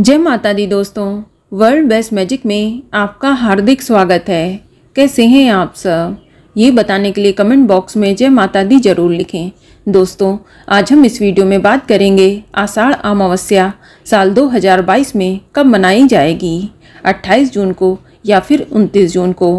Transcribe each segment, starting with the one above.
जय माता दी दोस्तों वर्ल्ड बेस्ट मैजिक में आपका हार्दिक स्वागत है कैसे हैं आप सब ये बताने के लिए कमेंट बॉक्स में जय माता दी जरूर लिखें दोस्तों आज हम इस वीडियो में बात करेंगे आषाढ़ अमावस्या साल 2022 में कब मनाई जाएगी 28 जून को या फिर 29 जून को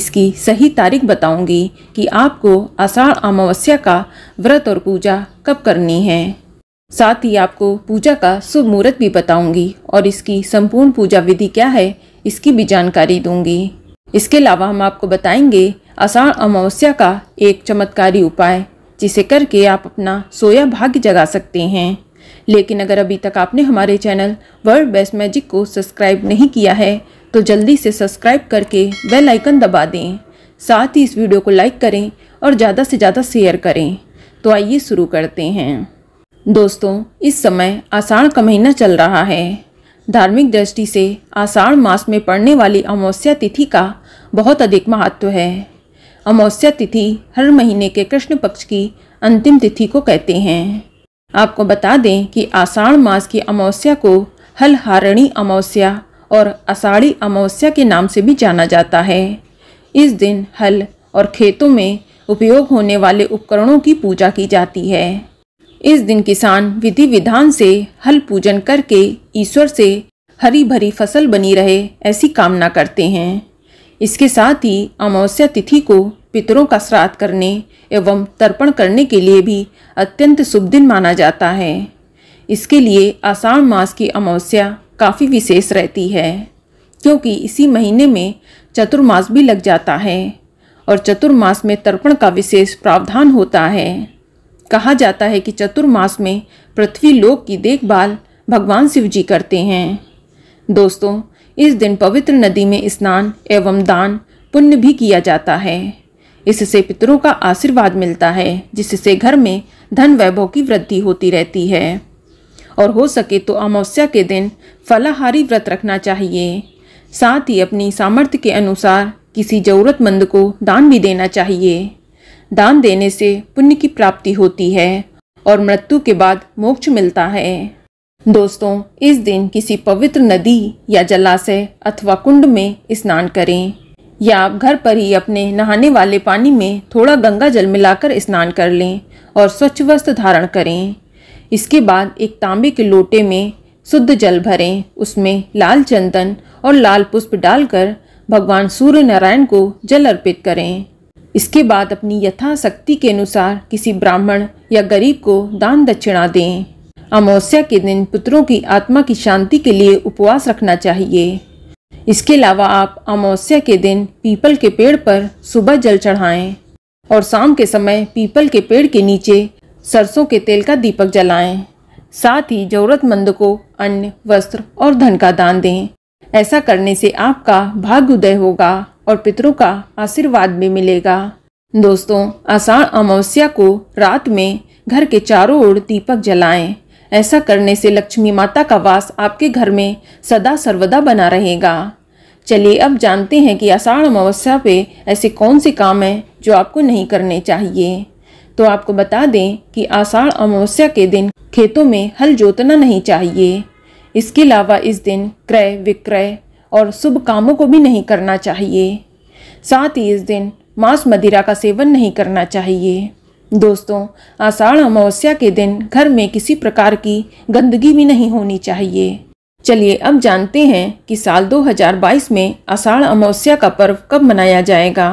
इसकी सही तारीख बताऊंगी कि आपको आषाढ़ अमावस्या का व्रत और पूजा कब करनी है साथ ही आपको पूजा का शुभ मुहूर्त भी बताऊंगी और इसकी संपूर्ण पूजा विधि क्या है इसकी भी जानकारी दूंगी इसके अलावा हम आपको बताएंगे आषाढ़ अमावस्या का एक चमत्कारी उपाय जिसे करके आप अपना सोया भाग्य जगा सकते हैं लेकिन अगर अभी तक आपने हमारे चैनल वर्ल्ड बेस्ट मैजिक को सब्सक्राइब नहीं किया है तो जल्दी से सब्सक्राइब करके बेल आइकन दबा दें साथ ही इस वीडियो को लाइक करें और ज़्यादा से ज़्यादा शेयर करें तो आइए शुरू करते हैं दोस्तों इस समय आषाढ़ का महीना चल रहा है धार्मिक दृष्टि से आषाढ़ मास में पड़ने वाली अमावस्या तिथि का बहुत अधिक महत्व है अमावस्या तिथि हर महीने के कृष्ण पक्ष की अंतिम तिथि को कहते हैं आपको बता दें कि आषाढ़ मास की अमावस्या को हलहारणी अमावस्या और आषाढ़ी अमावस्या के नाम से भी जाना जाता है इस दिन हल और खेतों में उपयोग होने वाले उपकरणों की पूजा की जाती है इस दिन किसान विधि विधान से हल पूजन करके ईश्वर से हरी भरी फसल बनी रहे ऐसी कामना करते हैं इसके साथ ही अमावस्या तिथि को पितरों का श्राद्ध करने एवं तर्पण करने के लिए भी अत्यंत शुभ दिन माना जाता है इसके लिए आषाढ़ मास की अमावस्या काफ़ी विशेष रहती है क्योंकि इसी महीने में चतुर्मास भी लग जाता है और चतुर्मास में तर्पण का विशेष प्रावधान होता है कहा जाता है कि चतुर्मास में पृथ्वी लोक की देखभाल भगवान शिव जी करते हैं दोस्तों इस दिन पवित्र नदी में स्नान एवं दान पुण्य भी किया जाता है इससे पितरों का आशीर्वाद मिलता है जिससे घर में धन वैभव की वृद्धि होती रहती है और हो सके तो अमावस्या के दिन फलाहारी व्रत रखना चाहिए साथ ही अपनी सामर्थ्य के अनुसार किसी ज़रूरतमंद को दान भी देना चाहिए दान देने से पुण्य की प्राप्ति होती है और मृत्यु के बाद मोक्ष मिलता है दोस्तों इस दिन किसी पवित्र नदी या जलाशय अथवा कुंड में स्नान करें या आप घर पर ही अपने नहाने वाले पानी में थोड़ा गंगा जल मिलाकर स्नान कर लें और स्वच्छ वस्त्र धारण करें इसके बाद एक तांबे के लोटे में शुद्ध जल भरें उसमें लाल चंदन और लाल पुष्प डालकर भगवान सूर्य नारायण को जल अर्पित करें इसके बाद अपनी यथाशक्ति के अनुसार किसी ब्राह्मण या गरीब को दान दक्षिणा दें अमावस्या के दिन पुत्रों की आत्मा की शांति के लिए उपवास रखना चाहिए इसके अलावा आप अमावस्या के दिन पीपल के पेड़ पर सुबह जल चढ़ाएं और शाम के समय पीपल के पेड़ के नीचे सरसों के तेल का दीपक जलाएं साथ ही ज़रूरतमंद को अन्न वस्त्र और धन का दान दें ऐसा करने से आपका भाग्य उदय होगा और पितरों का आशीर्वाद भी मिलेगा दोस्तों आषाढ़ अमावस्या को रात में घर के चारों ओर दीपक जलाएं। ऐसा करने से लक्ष्मी माता का वास आपके घर में सदा सर्वदा बना रहेगा चलिए अब जानते हैं कि आषाढ़ अमावस्या पे ऐसे कौन से काम हैं जो आपको नहीं करने चाहिए तो आपको बता दें कि आषाढ़ अमावस्या के दिन खेतों में हल जोतना नहीं चाहिए इसके अलावा इस दिन क्रय विक्रय और शुभ कामों को भी नहीं करना चाहिए साथ ही इस दिन मांस मदिरा का सेवन नहीं करना चाहिए दोस्तों आषाढ़ अमावस्या के दिन घर में किसी प्रकार की गंदगी भी नहीं होनी चाहिए चलिए अब जानते हैं कि साल 2022 में आषाढ़ अमावस्या का पर्व कब मनाया जाएगा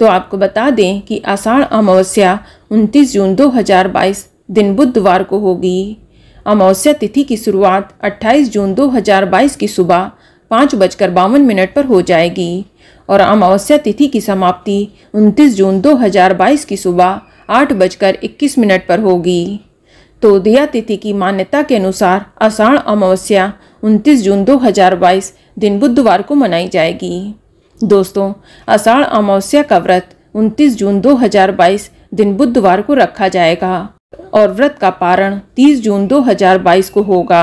तो आपको बता दें कि आषाढ़ अमावस्या 29 जून 2022 दिन बुधवार को होगी अमावस्या तिथि की शुरुआत 28 जून 2022 की सुबह पाँच बजकर बावन मिनट पर हो जाएगी और अमावस्या तिथि की समाप्ति 29 जून 2022 की सुबह आठ बजकर इक्कीस मिनट पर होगी तो दिया तिथि की मान्यता के अनुसार आषाढ़ अमावस्या 29 जून 2022 दिन बुधवार को मनाई जाएगी दोस्तों आषाढ़ अमावस्या का व्रत 29 जून 2022 दिन बुधवार को रखा जाएगा और व्रत का पारण 30 जून 2022 को होगा